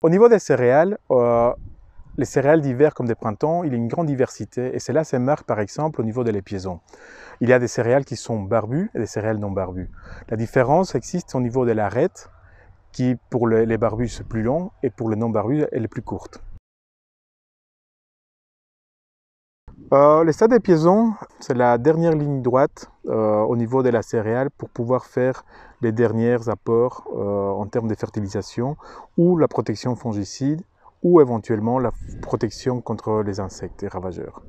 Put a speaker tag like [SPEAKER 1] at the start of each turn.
[SPEAKER 1] Au niveau des céréales, euh, les céréales d'hiver comme des printemps, il y a une grande diversité et cela se marque par exemple au niveau de l'épiaison. Il y a des céréales qui sont barbues et des céréales non barbues. La différence existe au niveau de l'arête qui pour les barbus est plus long et pour les non barbus elle est plus courte. Euh, le stade des piézons, c'est la dernière ligne droite euh, au niveau de la céréale pour pouvoir faire les derniers apports euh, en termes de fertilisation ou la protection fongicide ou éventuellement la protection contre les insectes et ravageurs.